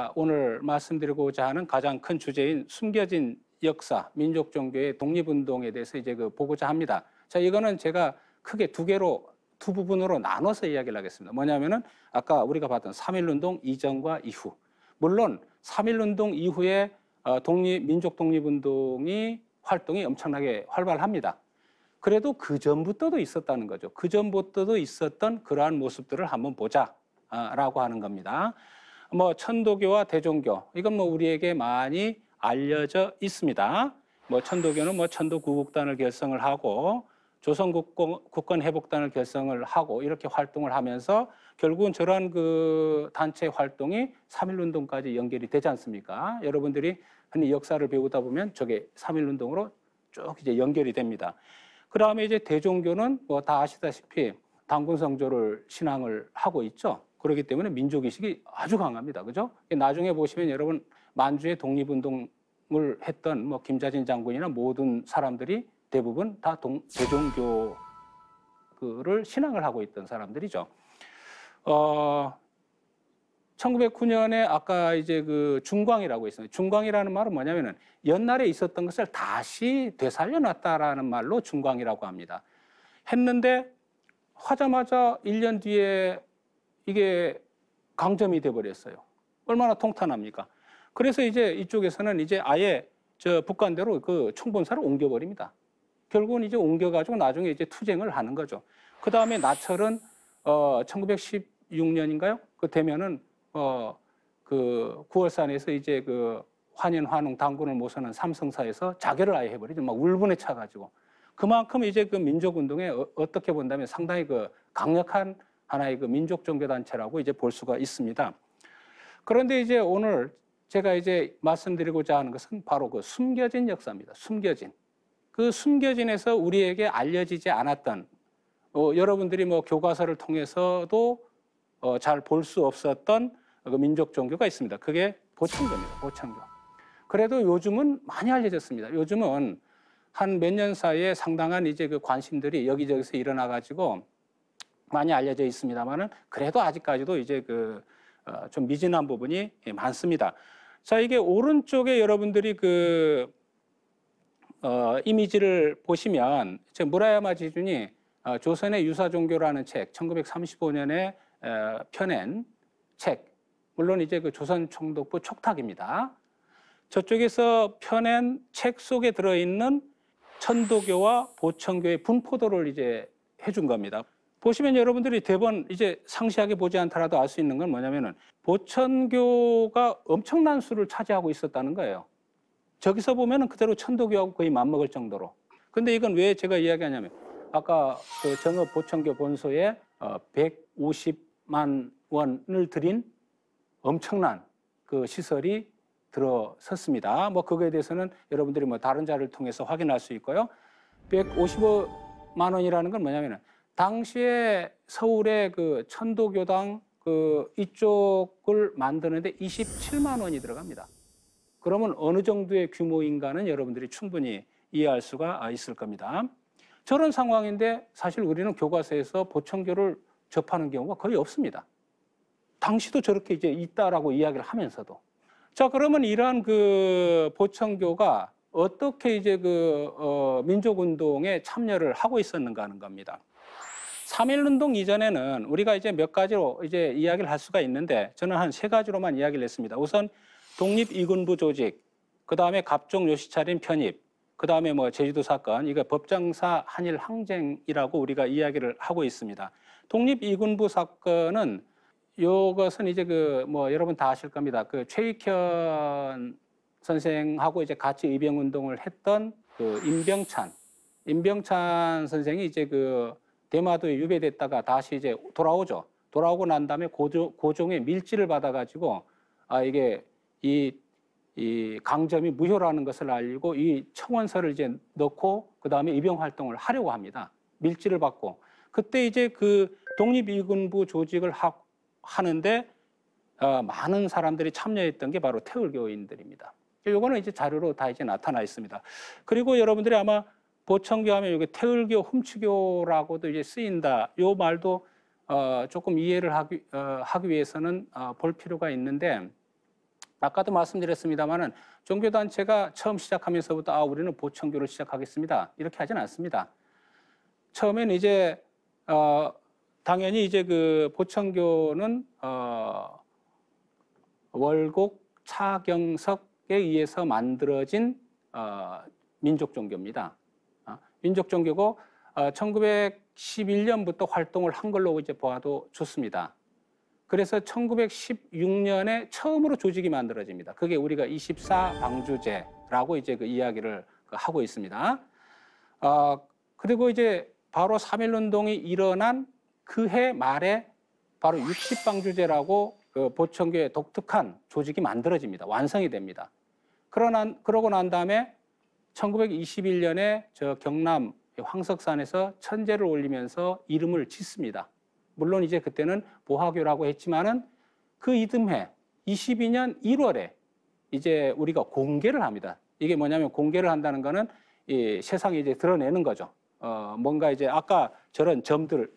아, 오늘 말씀드리고자 하는 가장 큰 주제인 숨겨진 역사, 민족 종교의 독립운동에 대해서 이제 그 보고자 합니다. 자, 이거는 제가 크게 두 개로 두 부분으로 나눠서 이야기를 하겠습니다. 뭐냐면은 아까 우리가 봤던 3.1운동 이전과 이후. 물론 3.1운동 이후에 어, 독립, 민족 독립운동이 활동이 엄청나게 활발합니다. 그래도 그 전부터도 있었다는 거죠. 그 전부터도 있었던 그러한 모습들을 한번 보자라고 아, 하는 겁니다. 뭐 천도교와 대종교 이건 뭐 우리에게 많이 알려져 있습니다. 뭐 천도교는 뭐 천도구국단을 결성을 하고 조선국권 회복단을 결성을 하고 이렇게 활동을 하면서 결국은 저러한 그 단체 활동이 삼일운동까지 연결이 되지 않습니까? 여러분들이 흔히 역사를 배우다 보면 저게 삼일운동으로 쭉 이제 연결이 됩니다. 그 다음에 이제 대종교는 뭐 다 아시다시피 당군성조를 신앙을 하고 있죠. 그렇기 때문에 민족 의식이 아주 강합니다. 그죠? 나중에 보시면 여러분 만주의 독립운동을 했던 뭐 김자진 장군이나 모든 사람들이 대부분 다 동, 대종교를 신앙을 하고 있던 사람들이죠. 어, 1909년에 아까 이제 그 중광이라고 있어요. 중광이라는 말은 뭐냐면은 옛날에 있었던 것을 다시 되살려 놨다라는 말로 중광이라고 합니다. 했는데 하자마자 1년 뒤에 이게 강점이 돼버렸어요. 얼마나 통탄합니까? 그래서 이제 이쪽에서는 이제 아예 저 북한대로 그 총본사를 옮겨버립니다. 결국은 이제 옮겨가지고 나중에 이제 투쟁을 하는 거죠. 그 다음에 나철은 어 1916년인가요? 그 되면은 어 그 구월산에서 이제 그 환인 환웅 당군을 모서는 삼성사에서 자결을 아예 해버리죠. 막 울분에 차가지고 그만큼 이제 그 민족 운동에 어, 떻게 본다면 상당히 그 강력한 하나의 그 민족 종교 단체라고 이제 볼 수가 있습니다. 그런데 이제 오늘 제가 이제 말씀드리고자 하는 것은 바로 그 숨겨진 역사입니다. 숨겨진. 그 숨겨진에서 우리에게 알려지지 않았던 어, 여러분들이 뭐 교과서를 통해서도 어, 잘 볼 수 없었던 그 민족 종교가 있습니다. 그게 보창교입니다. 보창교. 그래도 요즘은 많이 알려졌습니다. 요즘은 한 몇 년 사이에 상당한 이제 그 관심들이 여기저기서 일어나 가지고 많이 알려져 있습니다만은 그래도 아직까지도 이제 그좀 어, 미진한 부분이 예, 많습니다. 자, 이게 오른쪽에 여러분들이 그 어, 이미지를 보시면 제 무라야마 지준이 어, 조선의 유사 종교라는 책 1935년에 펴낸 책 물론 이제 그 조선 총독부 촉탁입니다. 저쪽에서 펴낸 책 속에 들어있는 천도교와 보천교의 분포도를 이제 해준 겁니다. 보시면 여러분들이 대번 이제 상세하게 보지 않더라도 알 수 있는 건 뭐냐면은 보천교가 엄청난 수를 차지하고 있었다는 거예요. 저기서 보면은 그대로 천도교하고 거의 맞먹을 정도로. 근데 이건 왜 제가 이야기하냐면 아까 그 정읍 보천교 본소에 어 150만 원을 들인 엄청난 그 시설이 들어섰습니다. 뭐 그거에 대해서는 여러분들이 뭐 다른 자를 통해서 확인할 수 있고요. 155만 원이라는 건 뭐냐면은 당시에 서울의 그 천도교당 그 이쪽을 만드는데 27만 원이 들어갑니다. 그러면 어느 정도의 규모인가는 여러분들이 충분히 이해할 수가 있을 겁니다. 저런 상황인데 사실 우리는 교과서에서 보청교를 접하는 경우가 거의 없습니다. 당시도 저렇게 이제 있다라고 이야기를 하면서도. 자, 그러면 이러한 그 보청교가 어떻게 이제 그, 어, 민족운동에 참여를 하고 있었는가 하는 겁니다. 3.1운동 이전에는 우리가 이제 몇 가지로 이제 이야기를 할 수가 있는데 저는 한 세 가지로만 이야기를 했습니다. 우선 독립 이군부 조직, 그 다음에 갑종 요시차림 편입, 그 다음에 뭐 제주도 사건, 이거 법정사 한일 항쟁이라고 우리가 이야기를 하고 있습니다. 독립 이군부 사건은 요것은 이제 그 뭐 여러분 다 아실 겁니다. 그 최익현 선생하고 이제 같이 입영 운동을 했던 그 임병찬, 임병찬 선생이 이제 그 대마도에 유배됐다가 다시 이제 돌아오죠. 돌아오고 난 다음에 고조, 고종의 밀지를 받아가지고 아 이게 이, 이 강점이 무효라는 것을 알리고 이 청원서를 이제 넣고 그 다음에 입영 활동을 하려고 합니다. 밀지를 받고 그때 이제 그 독립이군부 조직을 하, 하는데 어, 많은 사람들이 참여했던 게 바로 태울교인들입니다. 요거는 이제 자료로 다 이제 나타나 있습니다. 그리고 여러분들이 아마 보청교 하면 이게 태울교, 훔치교라고도 이제 쓰인다. 요 말도 어, 조금 이해를 하기, 어, 하기 위해서는 어, 볼 필요가 있는데 아까도 말씀드렸습니다만은 종교단체가 처음 시작하면서부터 아 우리는 보천교를 시작하겠습니다 이렇게 하진 않습니다. 처음엔 이제 어, 당연히 이제 그 보천교는 어, 월곡 차경석에 의해서 만들어진 어, 민족 종교입니다. 민족 아, 종교고 1911년부터 아, 활동을 한 걸로 이제 보아도 좋습니다. 그래서 1916년에 처음으로 조직이 만들어집니다. 그게 우리가 24 방주제라고 이제 그 이야기를 그 하고 있습니다. 어, 그리고 이제 바로 3 1운동이 일어난 그 해 말에 바로 60방주제라고 그 보청교의 독특한 조직이 만들어집니다. 완성이 됩니다. 그러나, 그러고 난 다음에 1921년에 저 경남 황석산에서 천재를 올리면서 이름을 짓습니다. 물론 이제 그때는 보화교라고 했지만은 그 이듬해 22년 1월에 이제 우리가 공개를 합니다. 이게 뭐냐면 공개를 한다는 거는 이 세상에 이제 드러내는 거죠. 어, 뭔가 이제 아까 저런 점들을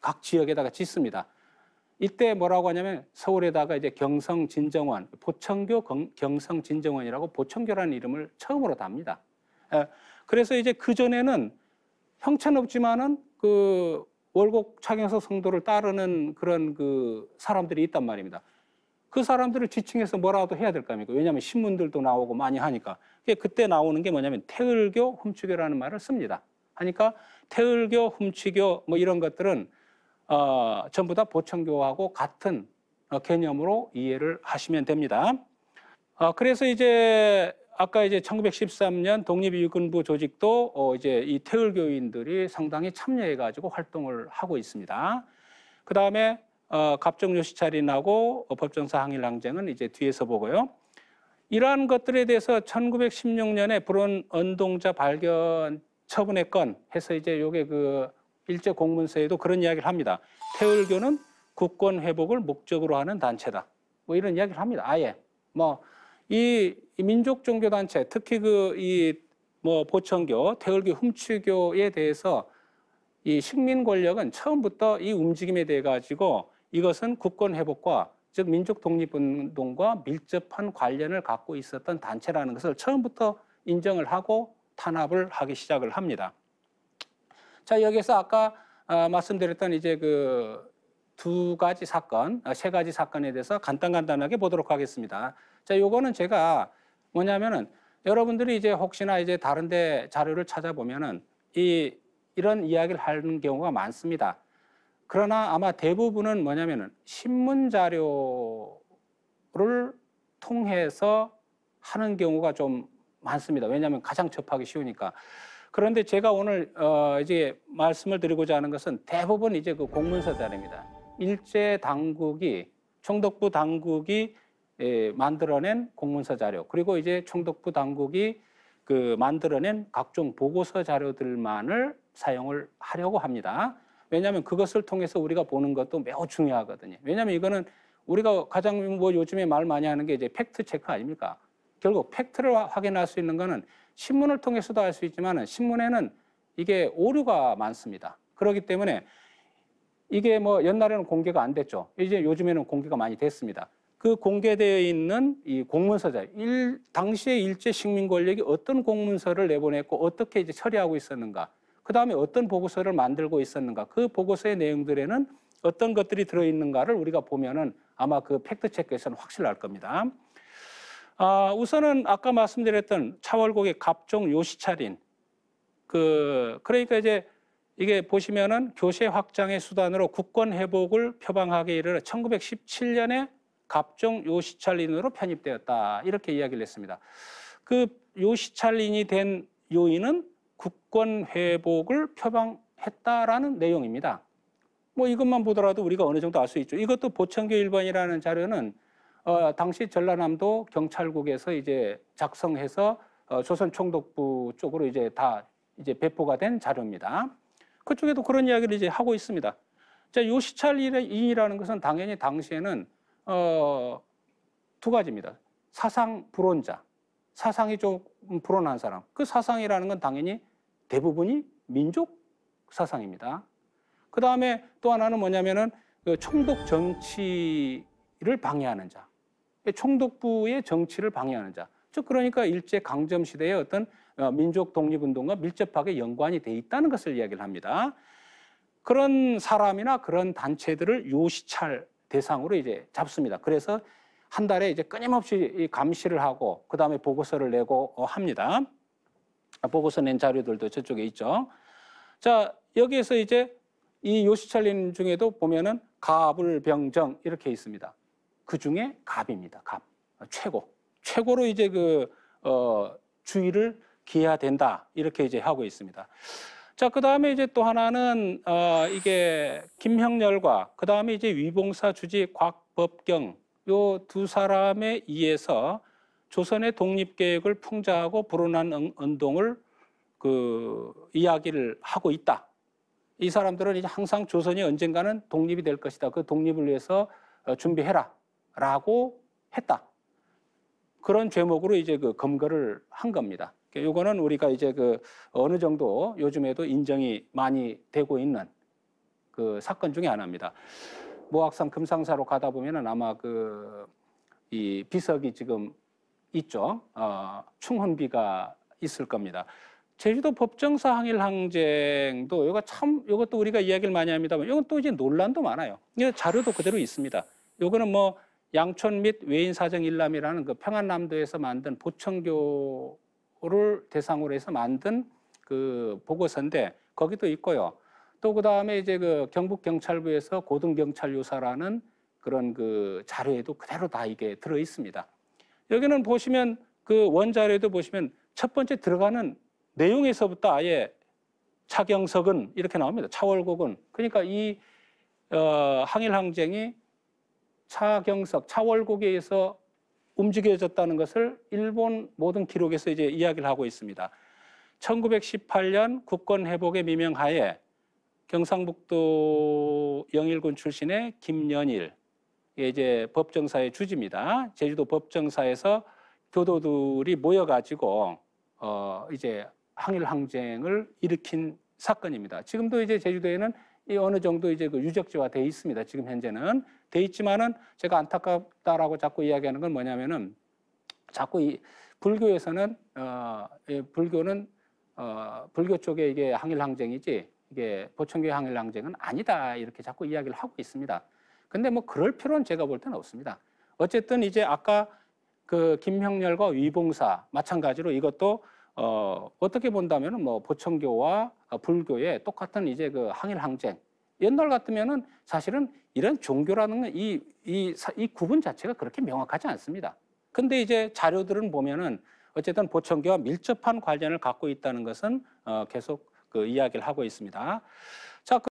각 지역에다가 짓습니다. 이때 뭐라고 하냐면 서울에다가 이제 경성진정원, 보청교 경성진정원이라고 보청교라는 이름을 처음으로 답니다. 예. 그래서 이제 그 전에는 형편없지만은 그 월곡 창에서 성도를 따르는 그런 그 사람들이 있단 말입니다. 그 사람들을 지칭해서 뭐라도 해야 될 거 아닙니까? 왜냐하면 신문들도 나오고 많이 하니까. 그때 나오는 게 뭐냐면 태을교, 훔치교라는 말을 씁니다. 하니까 태을교, 훔치교 뭐 이런 것들은 어, 전부 다보청교하고 같은 어, 개념으로 이해를 하시면 됩니다. 어, 그래서 이제 아까 이제 1913년 독립이군부 조직도 어 이제 이 태울 교인들이 상당히 참여해 가지고 활동을 하고 있습니다. 그 다음에 어 갑종 요시찰인하고 어 법정사 항일항쟁은 이제 뒤에서 보고요. 이러한 것들에 대해서 1916년에 불온 언동자 발견 처분의 건 해서 이제 요게 그 일제 공문서에도 그런 이야기를 합니다. 태울교는 국권 회복을 목적으로 하는 단체다. 뭐 이런 이야기를 합니다. 아예 뭐 이, 민족 종교 단체 특히 그 이 뭐 보천교, 태월교 훔치교에 대해서 이 식민 권력은 처음부터 이 움직임에 대해 가지고 이것은 국권 회복과 즉 민족 독립운동과 밀접한 관련을 갖고 있었던 단체라는 것을 처음부터 인정을 하고 탄압을 하기 시작을 합니다. 자 여기서 아까 아, 말씀드렸던 이제 그두 가지 사건, 아, 세 가지 사건에 대해서 간단간단하게 보도록 하겠습니다. 자, 요거는 제가 뭐냐면은 여러분들이 이제 혹시나 이제 다른데 자료를 찾아보면은 이 이런 이야기를 하는 경우가 많습니다. 그러나 아마 대부분은 뭐냐면은 신문 자료를 통해서 하는 경우가 좀 많습니다. 왜냐하면 가장 접하기 쉬우니까. 그런데 제가 오늘 어 이제 말씀을 드리고자 하는 것은 대부분 이제 그 공문서 자료입니다. 일제 당국이 총독부 당국이 예, 만들어낸 공문서 자료 그리고 이제 총독부 당국이 그 만들어낸 각종 보고서 자료들만을 사용을 하려고 합니다. 왜냐하면 그것을 통해서 우리가 보는 것도 매우 중요하거든요. 왜냐하면 이거는 우리가 가장 뭐 요즘에 말 많이 하는 게 이제 팩트 체크 아닙니까? 결국 팩트를 확인할 수 있는 거는 신문을 통해서도 알수 있지만 신문에는 이게 오류가 많습니다. 그렇기 때문에 이게 뭐 옛날에는 공개가 안 됐죠. 이제 요즘에는 공개가 많이 됐습니다. 그 공개되어 있는 이 공문서자, 일, 당시에 일제 식민 권력이 어떤 공문서를 내보냈고 어떻게 이제 처리하고 있었는가, 그 다음에 어떤 보고서를 만들고 있었는가, 그 보고서의 내용들에는 어떤 것들이 들어있는가를 우리가 보면은 아마 그 팩트체크에서는 확실할 겁니다. 아, 우선은 아까 말씀드렸던 차월곡의 갑종 요시차린, 그, 그러니까 이제 이게 보시면은 교세 확장의 수단으로 국권 회복을 표방하기 이르러 1917년에 갑종 요시찰린으로 편입되었다. 이렇게 이야기를 했습니다. 그 요시찰린이 된 요인은 국권 회복을 표방했다라는 내용입니다. 뭐 이것만 보더라도 우리가 어느 정도 알 수 있죠. 이것도 보천교 일번이라는 자료는 어, 당시 전라남도 경찰국에서 이제 작성해서 어, 조선 총독부 쪽으로 이제 다 이제 배포가 된 자료입니다. 그쪽에도 그런 이야기를 이제 하고 있습니다. 자, 요시찰인이라는 것은 당연히 당시에는 어, 두 가지입니다. 사상 불온자, 사상이 좀 불온한 사람. 그 사상이라는 건 당연히 대부분이 민족 사상입니다. 그 다음에 또 하나는 뭐냐면은 그 총독 정치를 방해하는 자, 총독부의 정치를 방해하는 자. 즉 그러니까 일제 강점 시대의 어떤 어, 민족 독립운동과 밀접하게 연관이 돼 있다는 것을 이야기를 합니다. 그런 사람이나 그런 단체들을 요시찰 대상으로 이제 잡습니다. 그래서 한 달에 이제 끊임없이 감시를 하고 그 다음에 보고서를 내고 어, 합니다. 아, 보고서 낸 자료들도 저쪽에 있죠. 자 여기에서 이제 이 요시찰린 중에도 보면은 갑을병정 이렇게 있습니다. 그 중에 갑입니다. 갑 최고 최고로 이제 그 어, 주의를 기해야된다 이렇게 이제 하고 있습니다. 자, 그 다음에 이제 또 하나는, 어, 이게 김형렬과 그 다음에 이제 위봉사 주지 곽법경 요 두 사람에 의해서 조선의 독립계획을 풍자하고 불온한 운동을 그 이야기를 하고 있다. 이 사람들은 이제 항상 조선이 언젠가는 독립이 될 것이다. 그 독립을 위해서 어, 준비해라. 라고 했다. 그런 죄목으로 이제 그 검거를 한 겁니다. 그 요거는 우리가 이제 그 어느 정도 요즘에도 인정이 많이 되고 있는 그 사건 중에 하나입니다. 모악산 금상사로 가다 보면은 아마 그 이 비석이 지금 있죠. 어, 충헌비가 있을 겁니다. 제주도 법정사 항일 항쟁도 이거 참 이것도 우리가 이야기를 많이 합니다만 이건 또 이제 논란도 많아요. 자료도 그대로 있습니다. 요거는 뭐 양촌 및 외인 사정 일람이라는 그 평안남도에서 만든 보청교 를 대상으로 해서 만든 그 보고서인데 거기도 있고요. 또 그 다음에 이제 그 경북경찰부에서 고등경찰요사라는 그런 그 자료에도 그대로 다 이게 들어 있습니다. 여기는 보시면 그 원자료에도 보시면 첫 번째 들어가는 내용에서부터 아예 차경석은 이렇게 나옵니다. 차월곡은 그러니까 이 어, 항일항쟁이 차경석, 차월곡에 의해서 움직여졌다는 것을 일본 모든 기록에서 이제 이야기를 하고 있습니다. 1918년 국권 회복의 미명하에 경상북도 영일군 출신의 김연일 이제 법정사의 주지입니다. 제주도 법정사에서 교도들이 모여가지고 어 이제 항일 항쟁을 일으킨 사건입니다. 지금도 이제 제주도에는 이 어느 정도 이제 그 유적지화 돼 있습니다. 지금 현재는 돼 있지만은 제가 안타깝다라고 자꾸 이야기하는 건 뭐냐면은 자꾸 이 불교에서는 어, 예, 불교는 어, 불교 쪽에 이게 항일 항쟁이지 이게 보천교회 항일 항쟁은 아니다 이렇게 자꾸 이야기를 하고 있습니다. 근데 뭐 그럴 필요는 제가 볼 때는 없습니다. 어쨌든 이제 아까 그 김형렬과 위봉사 마찬가지로 이것도 어, 어떻게 본다면은 뭐 보천교와 어, 불교의 똑같은 이제 그 항일 항쟁 옛날 같으면은 사실은 이런 종교라는 이, 이, 이 구분 자체가 그렇게 명확하지 않습니다. 근데 이제 자료들은 보면은 어쨌든 보청교와 밀접한 관련을 갖고 있다는 것은 어, 계속 그 이야기를 하고 있습니다. 자, 그